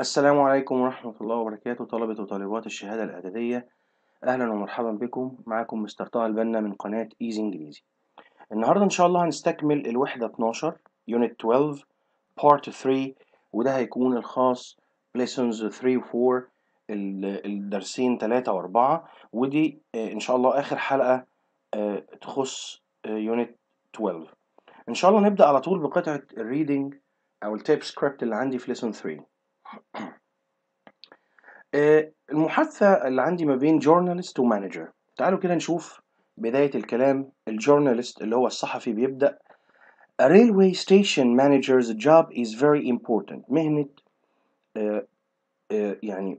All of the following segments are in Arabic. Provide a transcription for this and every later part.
السلام عليكم ورحمة الله وبركاته طلبة وطالبات الشهادة الإعدادية أهلا ومرحبا بكم معاكم مستر طه البنا من قناة إيزي إنجليزي النهاردة إن شاء الله هنستكمل الوحدة 12 يونت 12 بارت 3 وده هيكون الخاص Lessons 3 و 4 الدرسين 3 و 4 ودي آه، إن شاء الله آخر حلقة آه، تخص يونت آه، 12 إن شاء الله نبدأ على طول بقطعة الريدنج أو التيب سكريبت اللي عندي في Lesson 3 آه، المحادثة اللي عندي ما بين journalist ومانجر تعالوا كده نشوف بداية الكلام الجورناليست اللي هو الصحفي بيبدأ A railway station manager's job is very important. مهنة آآ آه، آآ آه، يعني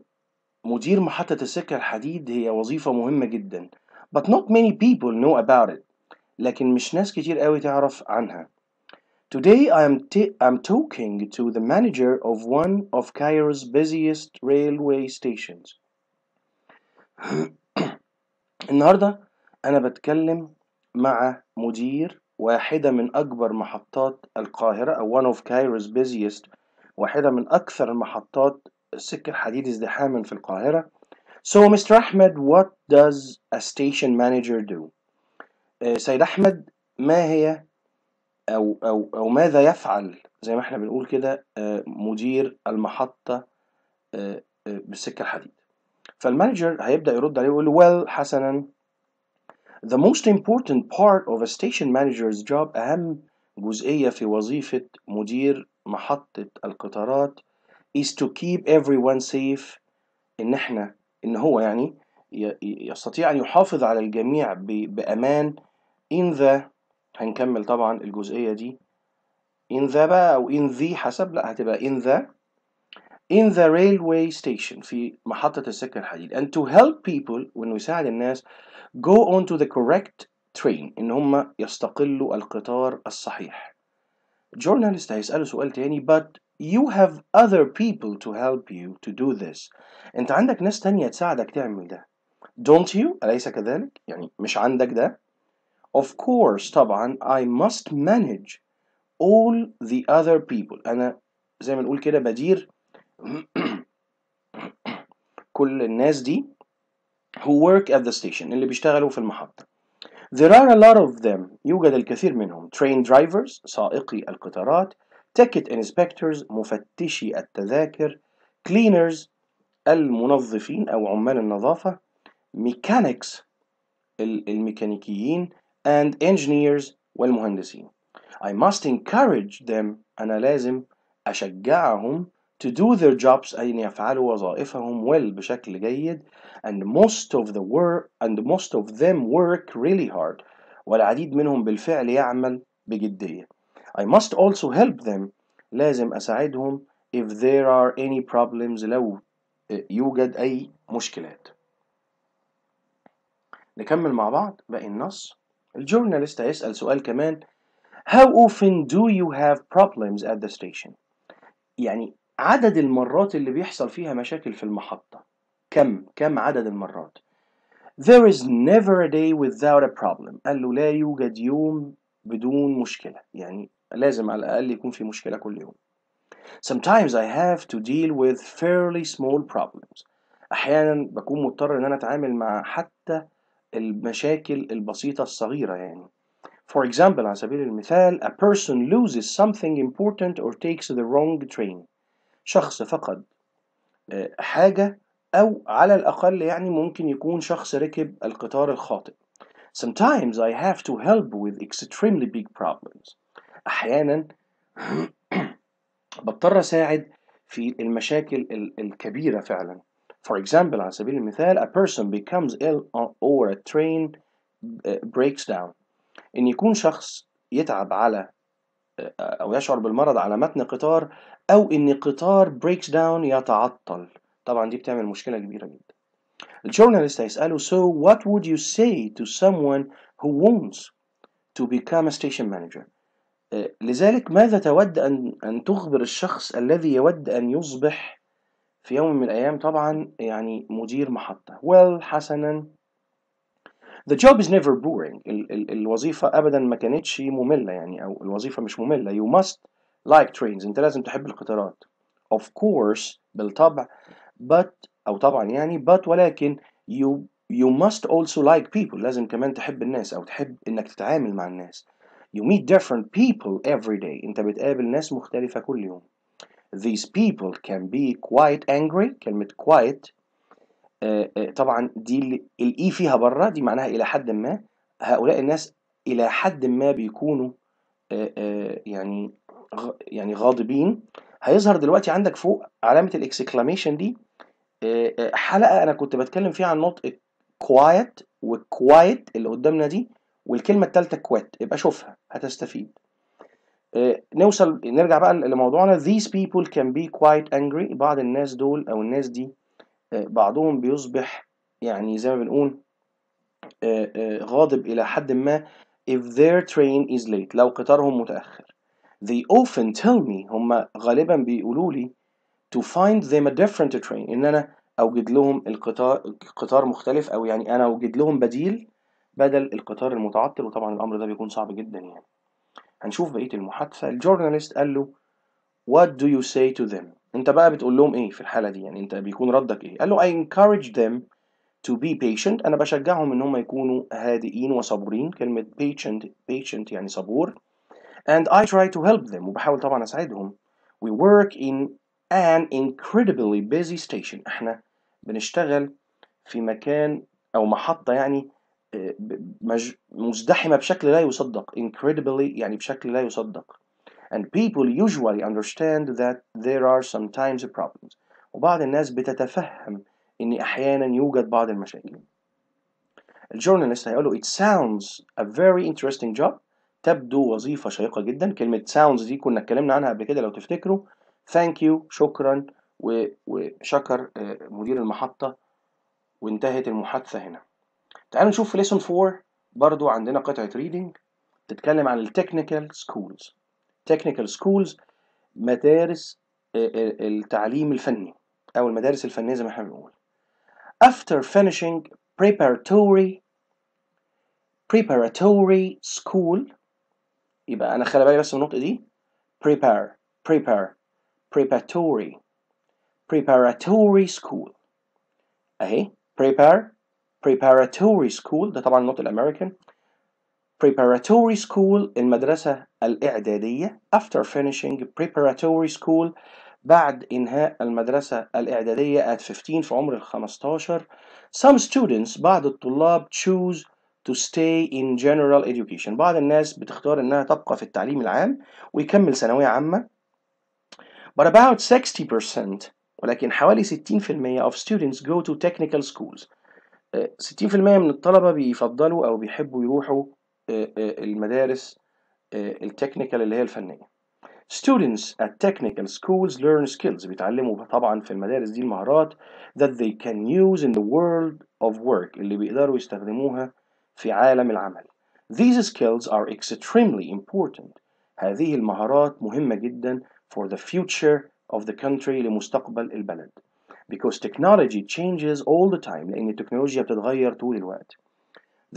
مدير محطة السكة الحديد هي وظيفة مهمة جدًا. But not many people know about it. لكن مش ناس كتير أوي تعرف عنها. Today I am, t- I'm talking to the manager of one of Cairo's busiest railway stations. النهارده أنا بتكلم مع مدير واحدة من أكبر محطات القاهرة أو one of Cairo's busiest واحدة من أكثر المحطات السكة الحديد ازدحاما في القاهرة. So Mr. Ahmed, what does a station manager do? سيد uh, أحمد ما هي أو أو أو ماذا يفعل زي ما احنا بنقول كده آه، مدير المحطة آه، آه، بالسكة الحديد فالمانجر هيبدأ يرد عليه ويقول well حسنا The most important part of a station manager's job أهم جزئية في وظيفة مدير محطة القطارات is to keep everyone safe إن احنا إن هو يعني يستطيع أن يحافظ على الجميع بأمان in the هنكمل طبعا الجزئية دي in the بقى أو in the حسب لا هتبقى in the in the railway station في محطة السكة الحديد and to help people وإنه يساعد الناس go on to the correct train إن هم يستقلوا القطار الصحيح journalist هيسأله سؤال تاني but you have other people to help you to do this أنت عندك ناس تانية تساعدك تعمل ده don't you أليس كذلك يعني مش عندك ده of course طبعا I must manage all the other people أنا زي ما نقول كده بدير كل الناس دي who work at the station اللي بيشتغلوا في المحطة There are a lot of them يوجد الكثير منهم train drivers سائقي القطارات ticket inspectors مفتشي التذاكر cleaners المنظفين أو عمال النظافة mechanics الميكانيكيين and engineers والمهندسين. I must encourage them أنا لازم أشجعهم to do their jobs أن يفعلوا وظائفهم well بشكل جيد and most of the work and most of them work really hard والعديد منهم بالفعل يعمل بجدية. I must also help them لازم أساعدهم if there are any problems لو يوجد أي مشكلات. نكمل مع بعض باقي النص. الجورناليست هيسأل سؤال كمان How often do you have problems at the station؟ يعني عدد المرات اللي بيحصل فيها مشاكل في المحطة كم كم عدد المرات There is never a day without a problem قال له لا يوجد يوم بدون مشكلة يعني لازم على الأقل يكون في مشكلة كل يوم Sometimes I have to deal with fairly small problems أحيانا بكون مضطر إن أنا أتعامل مع حتى المشاكل البسيطة الصغيرة يعني For example على سبيل المثال a person loses something important or takes the wrong train شخص فقد آه، حاجة أو على الأقل يعني ممكن يكون شخص ركب القطار الخاطئ Sometimes I have to help with extremely big problems أحيانا بضطر أساعد في المشاكل الكبيرة فعلا For example, على سبيل المثال a person becomes ill or a train uh, breaks down. إن يكون شخص يتعب على uh, أو يشعر بالمرض على متن قطار أو إن قطار breaks down يتعطل. طبعا دي بتعمل مشكلة كبيرة جدا. الجورناليست هيسأله so what would you say to someone who wants to become a station manager uh, لذلك ماذا تود أن أن تخبر الشخص الذي يود أن يصبح في يوم من الأيام طبعا يعني مدير محطة well حسنا The job is never boring ال ال الوظيفة أبدا ما كانتش مملة يعني أو الوظيفة مش مملة you must like trains أنت لازم تحب القطارات of course بالطبع but أو طبعا يعني but ولكن you you must also like people لازم كمان تحب الناس أو تحب إنك تتعامل مع الناس you meet different people every day أنت بتقابل ناس مختلفة كل يوم these people can be quite angry كلمة quite آه، آه، طبعا دي الاي فيها بره دي معناها الى حد ما هؤلاء الناس الى حد ما بيكونوا آه، يعني يعني غاضبين هيظهر دلوقتي عندك فوق علامة الاكسكلاميشن دي حلقة أنا كنت بتكلم فيها عن نطق quiet وquiet اللي قدامنا دي والكلمة التالتة quit يبقى شوفها هتستفيد آه، نوصل نرجع بقى لموضوعنا these people can be quite angry بعض الناس دول او الناس دي آه، بعضهم بيصبح يعني زي ما بنقول آه، غاضب الى حد ما if their train is late لو قطارهم متاخر they often tell me هم غالبا بيقولوا لي to find them a different train ان انا اوجد لهم القطار قطار مختلف او يعني انا اوجد لهم بديل بدل القطار المتعطل وطبعا الامر ده بيكون صعب جدا يعني هنشوف بقية المحادثة الجورناليست قال له What do you say to them؟ انت بقى بتقول لهم ايه في الحالة دي يعني انت بيكون ردك ايه؟ قال له I encourage them to be patient انا بشجعهم ان هم يكونوا هادئين وصبورين كلمة patient patient يعني صبور and I try to help them وبحاول طبعا اساعدهم we work in an incredibly busy station احنا بنشتغل في مكان او محطة يعني مزدحمة بشكل لا يصدق incredibly يعني بشكل لا يصدق and people usually understand that there are sometimes problems وبعض الناس بتتفهم ان احيانا يوجد بعض المشاكل الجورناليست هيقول له it sounds a very interesting job تبدو وظيفة شيقة جدا كلمة sounds دي كنا اتكلمنا عنها قبل كده لو تفتكروا thank you شكرا وشكر آه، مدير المحطة وانتهت المحادثة هنا تعالوا نشوف في ليسون 4 برضو عندنا قطعة ريدنج بتتكلم عن التكنيكال سكولز تكنيكال سكولز مدارس آه، آه، التعليم الفني أو المدارس الفنية زي ما احنا بنقول after finishing preparatory preparatory school يبقى أنا خلي بالي بس من النقطة دي prepare prepare preparatory preparatory school أهي prepare preparatory school ده طبعا نوت الامريكان preparatory school المدرسة الإعدادية after finishing preparatory school بعد إنهاء المدرسة الإعدادية at 15 في عمر ال 15 some students بعض الطلاب choose to stay in general education بعض الناس بتختار إنها تبقى في التعليم العام ويكمل ثانوية عامة but about 60% ولكن حوالي 60% of students go to technical schools ستين في من الطلبة بيفضلوا أو بيحبوا يروحوا آه، آه، المدارس آه، التكنيكال اللي هي الفنية. Students at technical schools learn skills بيتعلموا طبعا في المدارس دي المهارات that they can use in the world of work اللي بيقدروا يستخدموها في عالم العمل. These skills are extremely important. هذه المهارات مهمة جدا for the future of the country لمستقبل البلد. because technology changes all the time.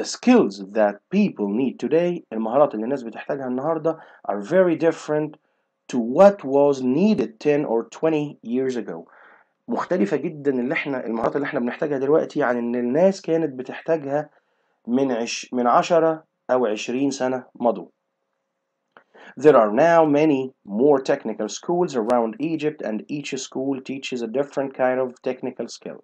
The skills that people need today the the are very different to what was needed 10 or 20 years ago. مختلفة جدا اللي احنا المهارات اللي احنا بنحتاجها دلوقتي عن ان الناس كانت بتحتاجها من عش من 10 او 20 سنة مضوا. There are now many more technical schools around Egypt and each school teaches a different kind of technical skill.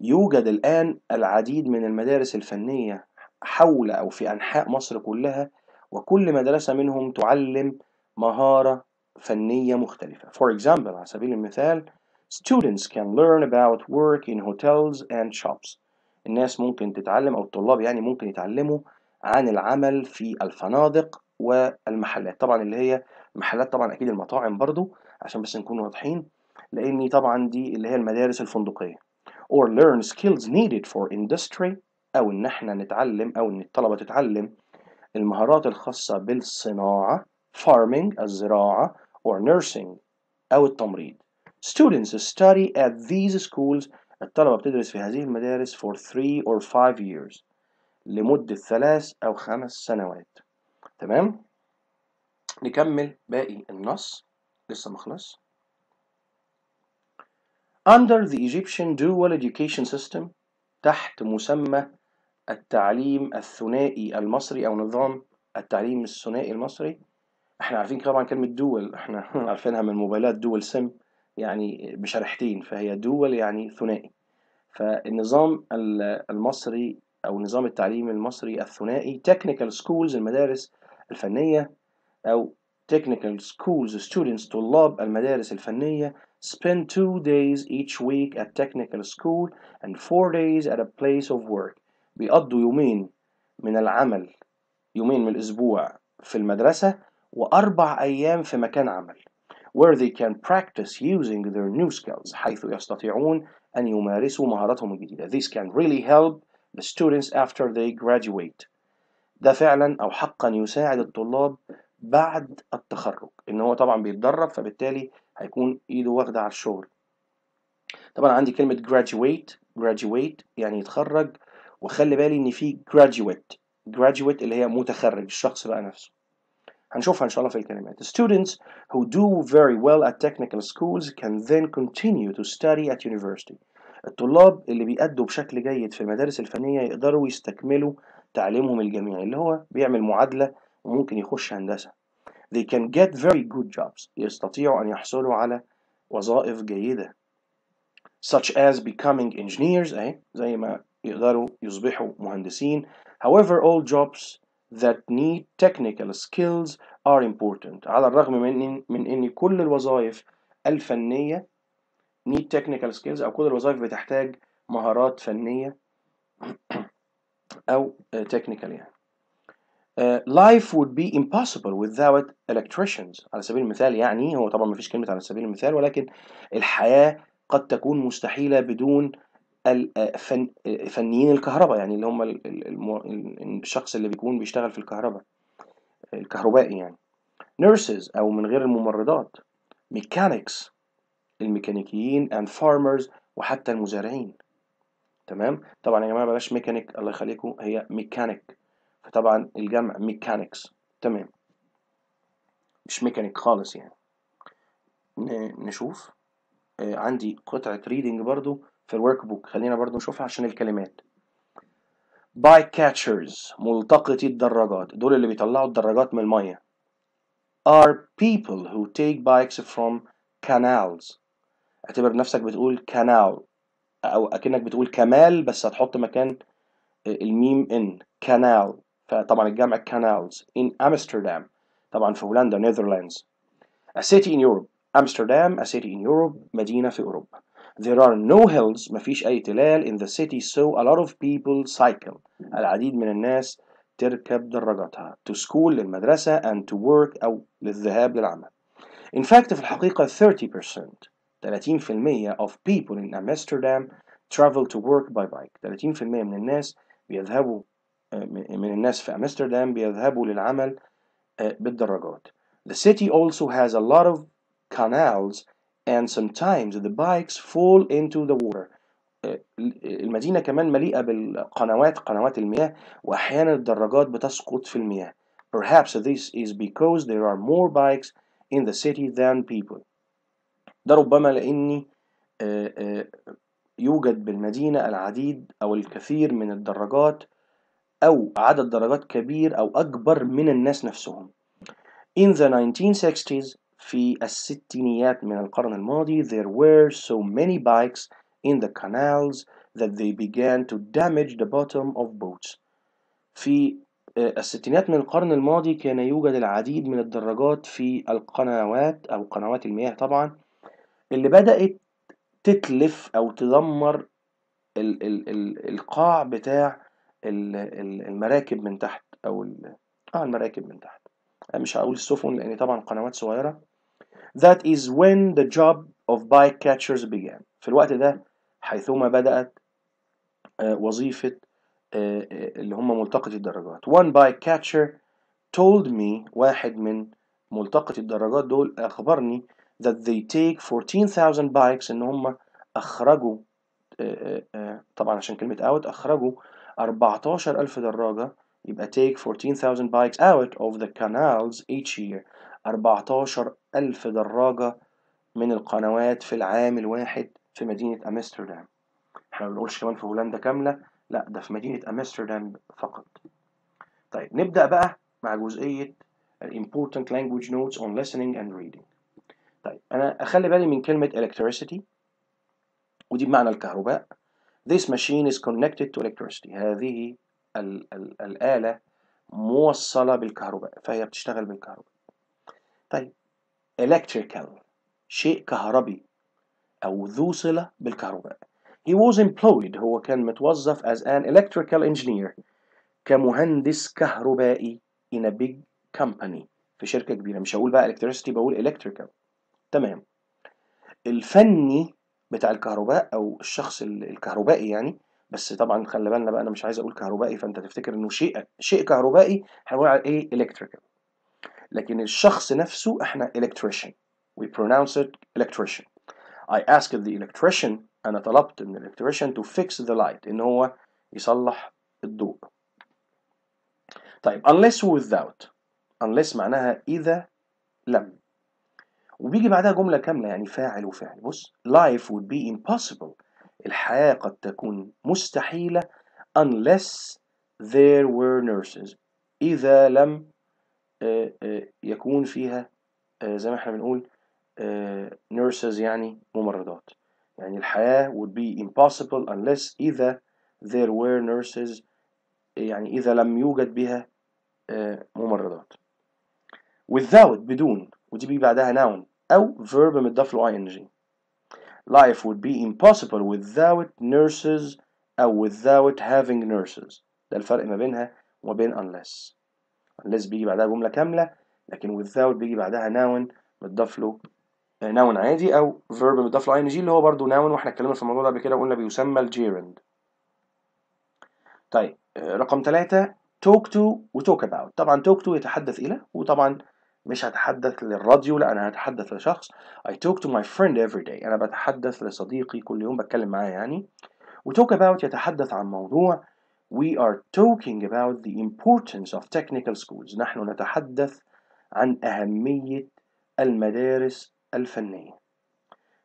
يوجد الآن العديد من المدارس الفنية حول أو في أنحاء مصر كلها وكل مدرسة منهم تعلم مهارة فنية مختلفة. For example, على سبيل المثال, students can learn about work in hotels and shops. الناس ممكن تتعلم أو الطلاب يعني ممكن يتعلموا عن العمل في الفنادق والمحلات طبعا اللي هي محلات طبعا اكيد المطاعم برضو عشان بس نكون واضحين لان طبعا دي اللي هي المدارس الفندقيه or learn skills needed for industry او ان احنا نتعلم او ان الطلبه تتعلم المهارات الخاصه بالصناعه farming الزراعه or nursing او التمريض students study at these schools الطلبة بتدرس في هذه المدارس for three or five years لمدة ثلاث أو خمس سنوات تمام نكمل باقي النص لسه ما Under the Egyptian dual education system تحت مسمى التعليم الثنائي المصري أو نظام التعليم الثنائي المصري احنا عارفين طبعا كلمة دول احنا عارفينها من الموبايلات دول سم يعني بشريحتين فهي دول يعني ثنائي فالنظام المصري أو نظام التعليم المصري الثنائي technical schools المدارس الفنية أو technical schools students طلاب المدارس الفنية spend two days each week at technical school and four days at a place of work بيقضوا يومين من العمل يومين من الأسبوع في المدرسة وأربع أيام في مكان عمل where they can practice using their new skills حيث يستطيعون أن يمارسوا مهاراتهم الجديدة. This can really help the students after they graduate. ده فعلا او حقا يساعد الطلاب بعد التخرج ان هو طبعا بيتدرب فبالتالي هيكون ايده واخده على الشغل طبعا عندي كلمه graduate graduate يعني يتخرج وخلي بالي ان في graduate graduate اللي هي متخرج الشخص بقى نفسه هنشوفها ان شاء الله في الكلمات students who do very well at technical schools can then continue to study at university الطلاب اللي بيأدوا بشكل جيد في المدارس الفنية يقدروا يستكملوا تعليمهم الجامعي اللي هو بيعمل معادلة وممكن يخش هندسة they can get very good jobs يستطيعوا أن يحصلوا على وظائف جيدة such as becoming engineers أهي زي ما يقدروا يصبحوا مهندسين however all jobs that need technical skills are important على الرغم من إن, من إن كل الوظائف الفنية need technical skills أو كل الوظائف بتحتاج مهارات فنية أو تكنيكال آه, يعني آه, life would be impossible without electricians على سبيل المثال يعني هو طبعا مفيش كلمة على سبيل المثال ولكن الحياة قد تكون مستحيلة بدون الفن... آه, فنيين الكهرباء يعني اللي هم الشخص اللي بيكون بيشتغل في الكهرباء الكهربائي يعني nurses أو من غير الممرضات mechanics الميكانيكيين and farmers وحتى المزارعين تمام طبعا يا جماعه بلاش ميكانيك الله يخليكم هي ميكانيك فطبعا الجمع ميكانيكس تمام مش ميكانيك خالص يعني نشوف آه، عندي قطعة ريدنج برضو في الورك بوك خلينا برضو نشوفها عشان الكلمات باي كاتشرز ملتقطي الدراجات دول اللي بيطلعوا الدراجات من المية are people who take bikes from canals اعتبر نفسك بتقول canal او اكنك بتقول كمال بس هتحط مكان الميم ان كانال فطبعا الجمع كانالز in Amsterdam طبعا في هولندا نيذرلاندز a city in Europe Amsterdam a city in Europe مدينة في أوروبا there are no hills مفيش أي تلال in the city so a lot of people cycle العديد من الناس تركب دراجاتها to school للمدرسة and to work أو للذهاب للعمل in fact في الحقيقة 30% 30% of people in Amsterdam travel to work by bike 30% من الناس بيذهبوا من الناس في امستردام بيذهبوا للعمل بالدراجات The city also has a lot of canals and sometimes the bikes fall into the water المدينة كمان مليئة بالقنوات قنوات المياه وأحيانا الدراجات بتسقط في المياه Perhaps this is because there are more bikes in the city than people ده ربما لأني يوجد بالمدينة العديد أو الكثير من الدراجات أو عدد درجات كبير أو أكبر من الناس نفسهم. In the 1960s في الستينيات من القرن الماضي there were so many bikes in the canals that they began to damage the bottom of boats. في الستينيات من القرن الماضي كان يوجد العديد من الدراجات في القنوات أو قنوات المياه طبعا اللي بدأت تتلف أو تدمر ال ال ال القاع بتاع ال ال المراكب من تحت أو ال آه المراكب من تحت مش هقول السفن لأن طبعا قنوات صغيرة That is when the job of bike catchers began في الوقت ده حيثما بدأت آه، وظيفة آه، آه، اللي هم ملتقط الدراجات One bike catcher told me واحد من ملتقط الدراجات دول أخبرني that they take 14,000 bikes ان هم اخرجوا آه، آه، آه، طبعا عشان كلمة out اخرجوا 14000 دراجة يبقى take 14,000 bikes out of the canals each year 14000 دراجة من القنوات في العام الواحد في مدينة أمستردام احنا ما بنقولش كمان في هولندا كاملة لا ده في مدينة أمستردام فقط طيب نبدأ بقى مع جزئية important language notes on listening and reading أنا أخلي بالي من كلمة electricity ودي بمعنى الكهرباء This machine is connected to electricity هذه ال ال الآلة موصلة بالكهرباء فهي بتشتغل بالكهرباء طيب electrical شيء كهربي أو ذو صلة بالكهرباء He was employed هو كان متوظف as an electrical engineer كمهندس كهربائي in a big company في شركة كبيرة مش هقول بقى electricity بقول electrical تمام الفني بتاع الكهرباء او الشخص الكهربائي يعني بس طبعا خلي بالنا بقى انا مش عايز اقول كهربائي فانت تفتكر انه شيء شيء كهربائي احنا بنقول على ايه الكتريكال لكن الشخص نفسه احنا electrician we pronounce it electrician I asked the electrician انا طلبت من electrician to fix the light ان هو يصلح الضوء طيب unless without unless معناها اذا لم وبيجي بعدها جملة كاملة يعني فاعل وفعل بص life would be impossible الحياة قد تكون مستحيلة unless there were nurses إذا لم آه، آه، يكون فيها آه، زي ما احنا بنقول nurses يعني ممرضات يعني الحياة would be impossible unless إذا there were nurses يعني إذا لم يوجد بها ممرضات without بدون ودي بيجي بعدها noun أو verb متضاف له ing life would be impossible without nurses أو without having nurses ده الفرق ما بينها وما بين unless unless بيجي بعدها جملة كاملة لكن without بيجي بعدها noun متضاف له نون عادي او فيرب متضاف له ing اللي هو برضه نون واحنا اتكلمنا في الموضوع ده قبل كده وقلنا بيسمى الجيرند طيب آه، رقم ثلاثة talk to و talk about طبعا talk to يتحدث الى وطبعا مش هتحدث للراديو لا انا هتحدث لشخص I talk to my friend every day انا بتحدث لصديقي كل يوم بتكلم معاه يعني و talk about يتحدث عن موضوع we are talking about the importance of technical schools نحن نتحدث عن أهمية المدارس الفنية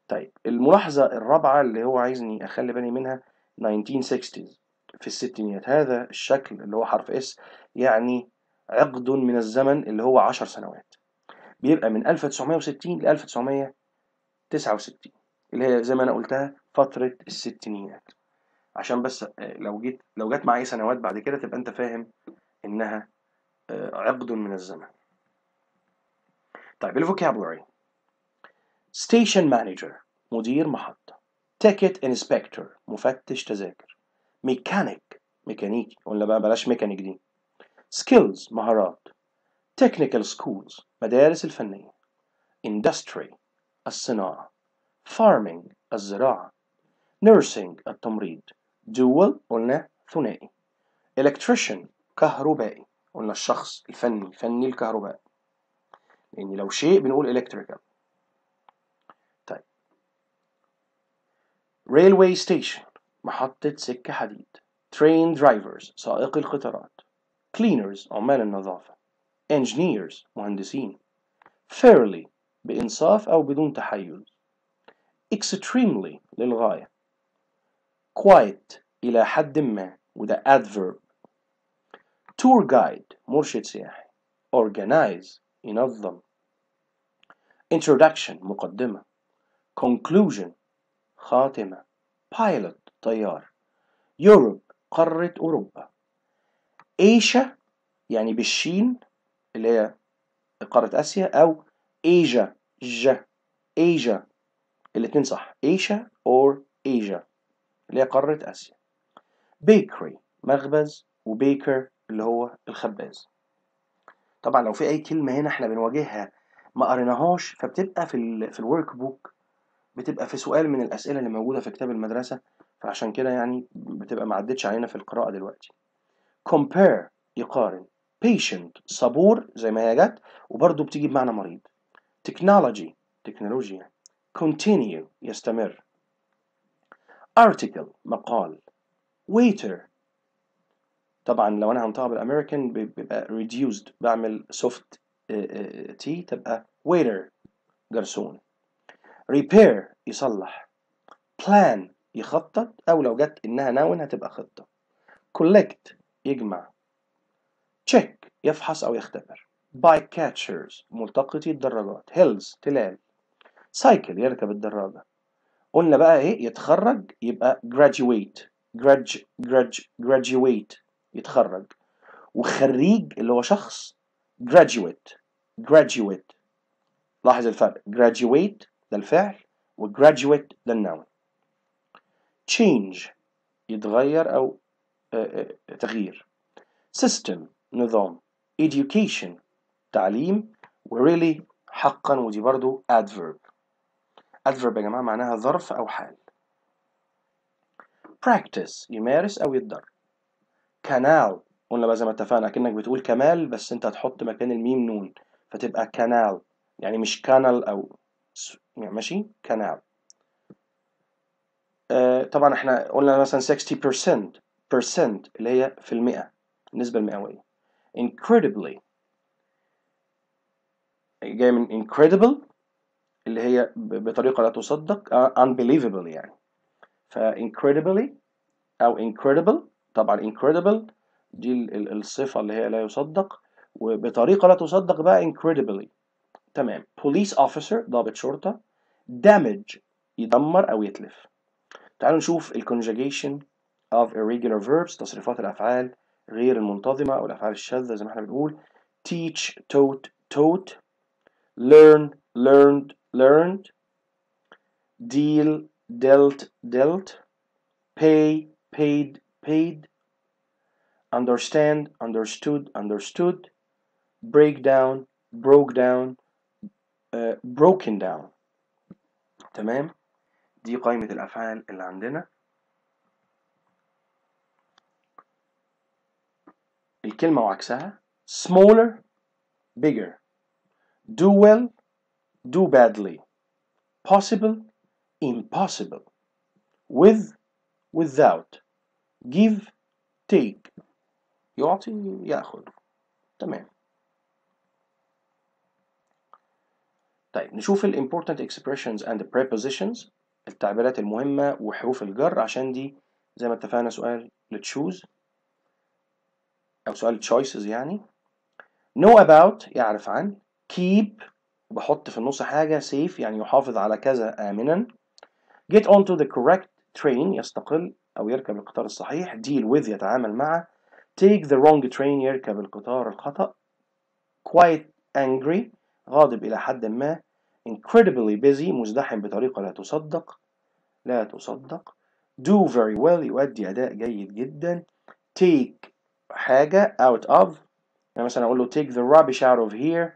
طيب الملاحظة الرابعة اللي هو عايزني أخلي بالي منها 1960s في الستينيات هذا الشكل اللي هو حرف اس يعني عقد من الزمن اللي هو عشر سنوات بيبقى من 1960 ل 1969 اللي هي زي ما انا قلتها فترة الستينيات عشان بس آه، لو جيت لو جت معايا سنوات بعد كده تبقى انت فاهم انها آه، عقد من الزمن طيب الفوكابولري ستيشن مانجر مدير محطة تيكت انسبكتور مفتش تذاكر ميكانيك ميكانيكي قلنا بقى بلاش ميكانيك دي سكيلز مهارات تكنيكال سكولز مدارس الفنية industry الصناعة farming الزراعة nursing التمريض dual قلنا ثنائي electrician كهربائي قلنا الشخص الفني فني الكهرباء لأن لو شيء بنقول electrical طيب railway station محطة سكة حديد train drivers سائقي القطارات cleaners عمال النظافة engineers مهندسين fairly بإنصاف أو بدون تحيز extremely للغاية quiet إلى حد ما وده adverb tour guide مرشد سياحي organize ينظم introduction مقدمة conclusion خاتمة pilot طيار Europe قارة أوروبا Asia يعني بالشين اللي هي قارة آسيا أو إيجا ج إيجا الاتنين صح إيشا أور إيجا اللي هي قارة آسيا بيكري مخبز وبيكر اللي هو الخباز طبعا لو في أي كلمة هنا احنا بنواجهها ما قريناهاش فبتبقى في الـ في الورك بوك بتبقى في سؤال من الأسئلة اللي موجودة في كتاب المدرسة فعشان كده يعني بتبقى ما عدتش علينا في القراءة دلوقتي compare يقارن patient صبور زي ما هي جت وبرضه بتيجي بمعنى مريض technology تكنولوجيا continue يستمر article مقال waiter طبعا لو انا هنطقها بالامريكان بيبقى reduced بعمل soft تي آه، آه، تبقى waiter جرسون repair يصلح plan يخطط او لو جت انها ناون هتبقى خطه collect يجمع check يفحص أو يختبر by catchers ملتقطي الدراجات hills تلال cycle يركب الدراجة قلنا بقى ايه يتخرج يبقى graduate grudge grudge graduate يتخرج وخريج اللي هو شخص graduate graduate لاحظ الفرق graduate ده الفعل و graduate ده النون change يتغير أو آه، آه، تغيير system نظام education تعليم و really حقا ودي برضو adverb adverb يا جماعة معناها ظرف أو حال practice يمارس أو يتدرب canal قلنا بقى زي ما اتفقنا كأنك بتقول كمال بس أنت هتحط مكان الميم نون فتبقى canal يعني مش canal أو يعني ماشي canal آه طبعا احنا قلنا مثلا 60% percent اللي هي في المئة النسبة المئوية incredibly جاي من incredible اللي هي بطريقة لا تصدق unbelievable يعني ف incredibly أو incredible طبعا incredible دي الصفة اللي هي لا يصدق وبطريقة لا تصدق بقى incredibly تمام police officer ضابط شرطة damage يدمر أو يتلف تعالوا نشوف الconjugation of irregular verbs تصريفات الأفعال غير المنتظمة أو الأفعال الشاذة زي ما احنا بنقول teach taught taught learn learned learned deal dealt dealt pay paid paid understand understood understood break down broke down uh, broken down تمام دي قائمة الأفعال اللي عندنا الكلمة وعكسها smaller bigger do well do badly possible impossible with without give take يعطي يأخذ تمام طيب نشوف ال important expressions and the prepositions التعبيرات المهمة وحروف الجر عشان دي زي ما اتفقنا سؤال لتشوز او سؤال تشويسز يعني know about يعرف عن keep بحط في النص حاجه safe يعني يحافظ على كذا امنا get onto the correct train يستقل او يركب القطار الصحيح deal with يتعامل مع take the wrong train يركب القطار الخطأ quite angry غاضب إلى حد ما incredibly busy مزدحم بطريقة لا تصدق لا تصدق do very well يؤدي أداء جيد جدا take حاجة out of يعني مثلا أقول له take the rubbish out of here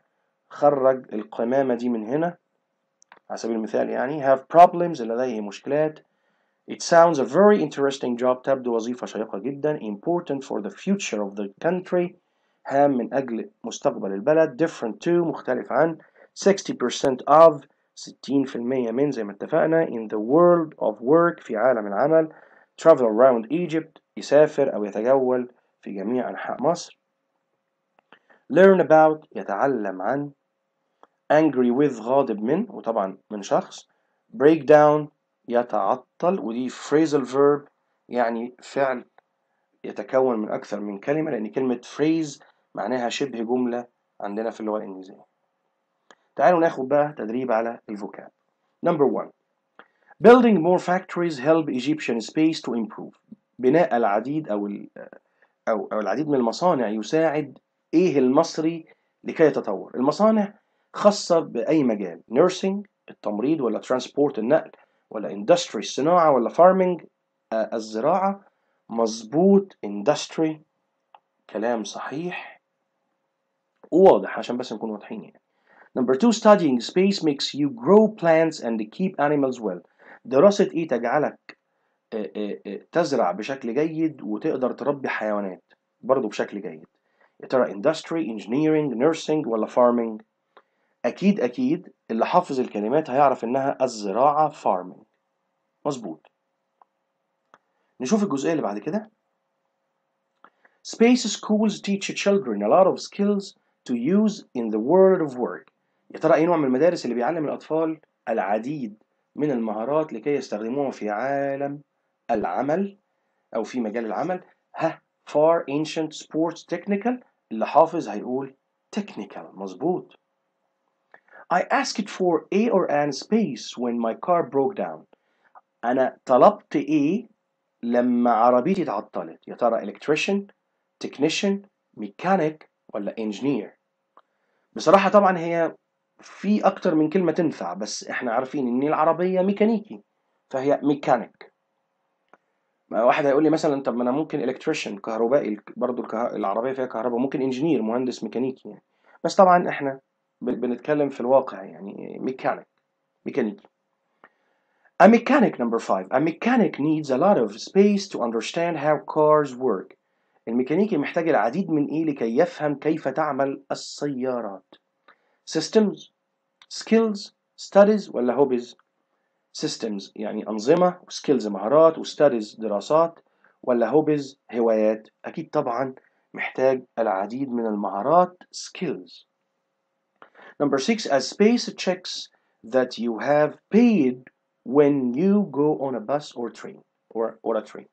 خرج القمامة دي من هنا على سبيل المثال يعني have problems لديه مشكلات It sounds a very interesting job تبدو وظيفة شيقة جدا important for the future of the country هام من أجل مستقبل البلد different to مختلف عن 60% of 60% من زي ما اتفقنا in the world of work في عالم العمل travel around Egypt يسافر أو يتجول في جميع أنحاء مصر learn about يتعلم عن angry with غاضب من وطبعا من شخص break down يتعطل ودي phrasal verb يعني فعل يتكون من أكثر من كلمة لأن كلمة phrase معناها شبه جملة عندنا في اللغة الإنجليزية تعالوا ناخد بقى تدريب على الفوكاب number one building more factories help Egyptian space to improve بناء العديد أو أو, أو العديد من المصانع يساعد إيه المصري لكي يتطور المصانع خاصة بأي مجال نيرسينج التمريض ولا ترانسبورت النقل ولا اندستري الصناعة ولا فارمنج آه، الزراعة مظبوط اندستري كلام صحيح وواضح عشان بس نكون واضحين يعني Number two, studying space makes you grow plants and keep animals well. دراسة إيه تجعلك آه، آه، آه، تزرع بشكل جيد وتقدر تربي حيوانات برضه بشكل جيد يا ترى اندستري انجينيرنج نيرسينج ولا فارمنج اكيد اكيد اللي حافظ الكلمات هيعرف انها الزراعه فارمنج مظبوط نشوف الجزئيه اللي بعد كده Space schools teach children a lot of skills to use in the world of work يا ترى ايه نوع من المدارس اللي بيعلم الاطفال العديد من المهارات لكي يستخدموها في عالم العمل أو في مجال العمل ها far ancient sports technical اللي حافظ هيقول technical مظبوط I asked for A or an space when my car broke down أنا طلبت A لما عربيتي اتعطلت يا ترى electrician technician mechanic ولا engineer بصراحة طبعا هي في أكتر من كلمة تنفع بس إحنا عارفين إن العربية ميكانيكي فهي ميكانيك واحد هيقول لي مثلا طب ما انا ممكن الكتريشن كهربائي برضو الكه... العربيه فيها كهرباء ممكن انجينير مهندس ميكانيكي يعني بس طبعا احنا بنتكلم في الواقع يعني ميكانيك ميكانيكي A mechanic number five. A mechanic needs a lot of space to understand how cars work. الميكانيكي محتاج العديد من ايه لكي يفهم كيف تعمل السيارات. Systems, skills, studies ولا hobbies؟ سيستمز يعني أنظمة وسكيلز مهارات وستاديز دراسات ولا هوبز هوايات أكيد طبعا محتاج العديد من المهارات سكيلز Number six, as space checks that you have paid when you go on a bus or train or, or a train.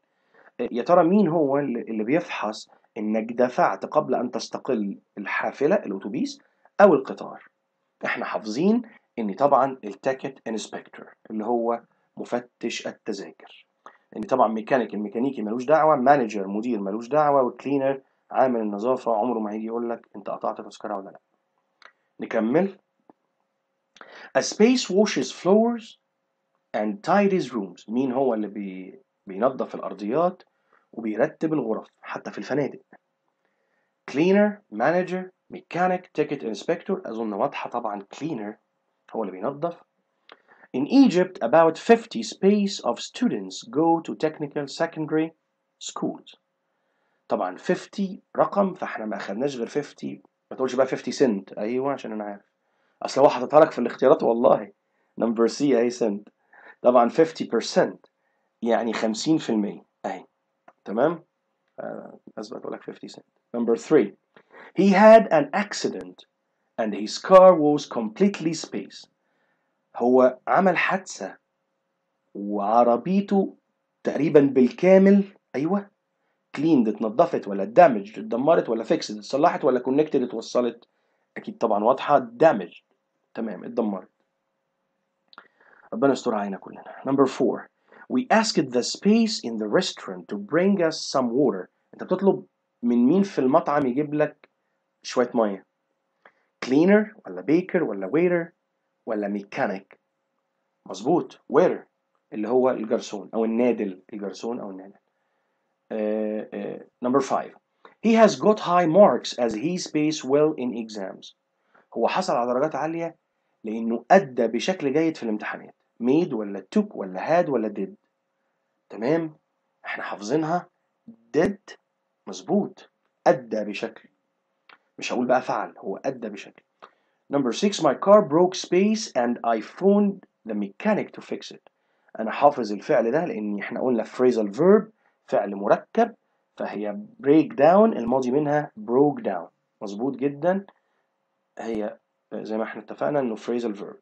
يا ترى مين هو اللي بيفحص انك دفعت قبل ان تستقل الحافله الاتوبيس او القطار؟ احنا حافظين ان طبعا التاكت انسبكتور اللي هو مفتش التذاكر ان طبعا ميكانيك الميكانيكي ملوش دعوه مانجر مدير ملوش دعوه والكلينر عامل النظافه عمره ما هيجي يقول لك انت قطعت تذكره ولا لا نكمل A space washes floors and tidies rooms مين هو اللي بي... بينظف الارضيات وبيرتب الغرف حتى في الفنادق cleaner manager mechanic ticket inspector اظن واضحه طبعا cleaner هو اللي بينظف In Egypt, about 50 space of students go to technical secondary schools. طبعا 50 رقم فاحنا ما اخدناش غير 50 ما تقولش بقى 50 سنت ايوه عشان انا عارف اصل هو حاططها لك في الاختيارات والله نمبر سي اهي سنت طبعا 50% يعني 50% اهي تمام اثبت اقول لك 50 سنت نمبر 3 He had an accident and his car was completely spaced هو عمل حادثة وعربيته تقريبا بالكامل أيوه cleaned اتنضفت ولا damaged اتدمرت ولا fixed اتصلحت ولا connected اتوصلت أكيد طبعا واضحة damaged تمام اتدمرت ربنا يستر علينا كلنا number four we asked the space in the restaurant to bring us some water انت بتطلب من مين في المطعم يجيب لك شوية مية كلينر ولا بيكر ولا ويتر ولا ميكانيك مظبوط وير اللي هو الجرسون او النادل الجرسون او النادل نمبر آه، 5 آه، he has got high marks as he space well in exams هو حصل على درجات عاليه لانه ادى بشكل جيد في الامتحانات made ولا took ولا had ولا did تمام احنا حافظينها did مظبوط ادى بشكل مش هقول بقى فعل هو أدى بشكل Number six, my car broke space and I phoned the mechanic to fix it. أنا حافظ الفعل ده لأن إحنا قلنا phrasal verb فعل مركب فهي break down الماضي منها broke down مظبوط جدا هي زي ما احنا اتفقنا إنه phrasal verb.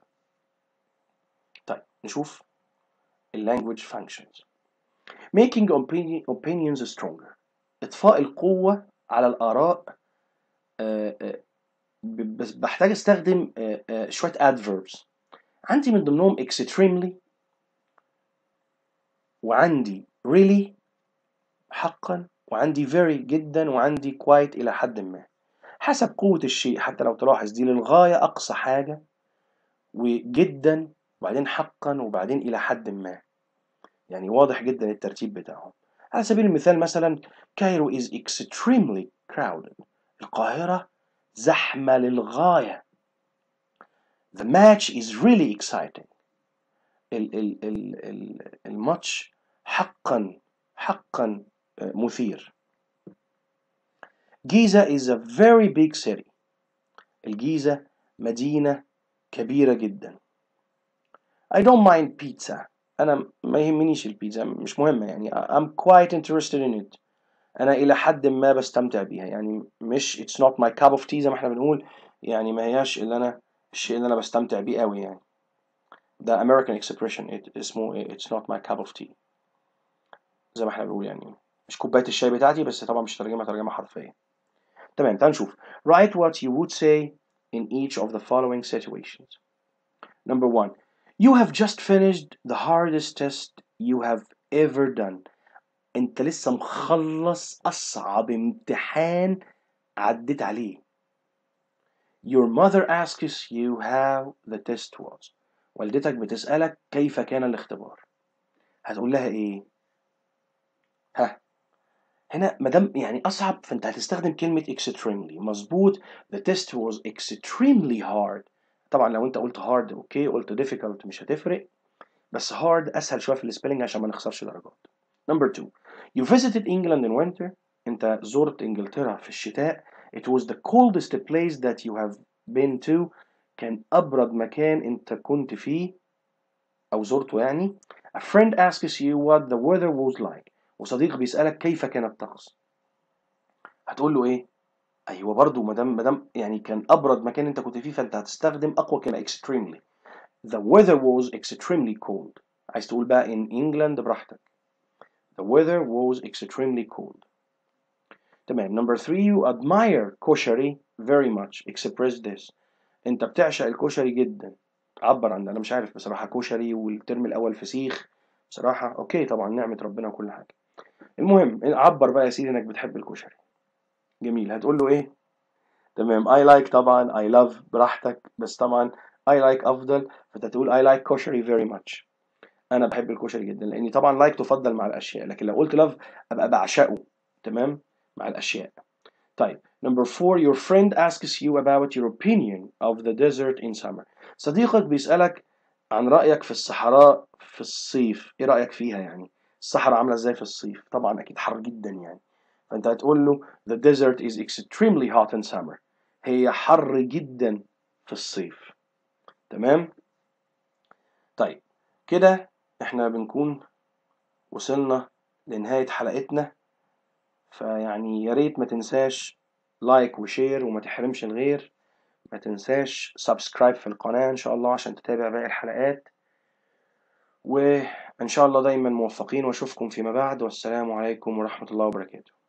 طيب نشوف language functions. Making opinions stronger. إطفاء القوة على الآراء آه، آه، بس بحتاج استخدم آه، شويه adverbs عندي من ضمنهم extremely وعندي really حقا وعندي very جدا وعندي quite إلى حد ما حسب قوة الشيء حتى لو تلاحظ دي للغاية أقصى حاجة وجدا وبعدين حقا وبعدين إلى حد ما يعني واضح جدا الترتيب بتاعهم على سبيل المثال مثلا كايرو is extremely crowded القاهرة زحمة للغاية. The match is really exciting. ال ال ال ال الماتش حقا حقا آه، مثير. جيزة is a very big city. الجيزة مدينة كبيرة جدا. I don't mind pizza. أنا ما يهمنيش البيتزا مش مهمة يعني I'm quite interested in it. انا الى حد ما بستمتع بيها يعني مش اتس نوت ماي كاب اوف تي زي ما احنا بنقول يعني ما هياش اللي انا الشيء اللي انا بستمتع بيه قوي يعني ده American expression اسمه it's not my cup of tea زي ما احنا بنقول يعني مش كوبايه الشاي بتاعتي بس طبعا مش ترجمه ترجمه حرفيه تمام تعال نشوف write what you would say in each of the following situations number one you have just finished the hardest test you have ever done انت لسه مخلص اصعب امتحان عديت عليه Your mother asks you how the test was والدتك بتسألك كيف كان الاختبار هتقول لها ايه ها هنا ما دام يعني اصعب فانت هتستخدم كلمه extremely مظبوط the test was extremely hard طبعا لو انت قلت hard اوكي قلت difficult مش هتفرق بس hard اسهل شويه في السبيلنج عشان ما نخسرش درجات Number two, you visited England in winter. أنت زرت إنجلترا في الشتاء. It was the coldest place that you have been to. كان أبرد مكان أنت كنت فيه أو زرته يعني. A friend asks you what the weather was like. وصديق بيسألك كيف كان الطقس. هتقول له إيه؟ ايوه برضه ما دام ما دام يعني كان ابرد مكان انت كنت فيه فانت هتستخدم اقوى كلمه extremely the weather was extremely cold عايز تقول بقى in England براحتك The weather was extremely cold. تمام نمبر 3 you admire kosheri very much express this انت بتعشق الكشري جدا عبر عن انا مش عارف بصراحه كشري والترم الاول فسيخ بصراحه اوكي طبعا نعمه ربنا وكل حاجه المهم عبر بقى يا سيدي انك بتحب الكشري جميل هتقول له ايه تمام اي لايك like طبعا اي لاف براحتك بس طبعا اي لايك like افضل فانت تقول اي لايك كشري فيري ماتش انا بحب الكشري جدا لاني طبعا لايك تفضل مع الاشياء لكن لو قلت لاف ابقى بعشقه تمام مع الاشياء طيب نمبر 4 your friend asks you about your opinion of the desert in summer صديقك بيسألك عن رأيك في الصحراء في الصيف ايه رأيك فيها يعني الصحراء عاملة ازاي في الصيف طبعا اكيد حر جدا يعني فانت هتقول له the desert is extremely hot in summer هي حر جدا في الصيف تمام طيب كده احنا بنكون وصلنا لنهاية حلقتنا فيعني يا ريت ما تنساش لايك وشير وما تحرمش الغير ما تنساش سبسكرايب في القناة ان شاء الله عشان تتابع باقي الحلقات وان شاء الله دايما موفقين واشوفكم فيما بعد والسلام عليكم ورحمة الله وبركاته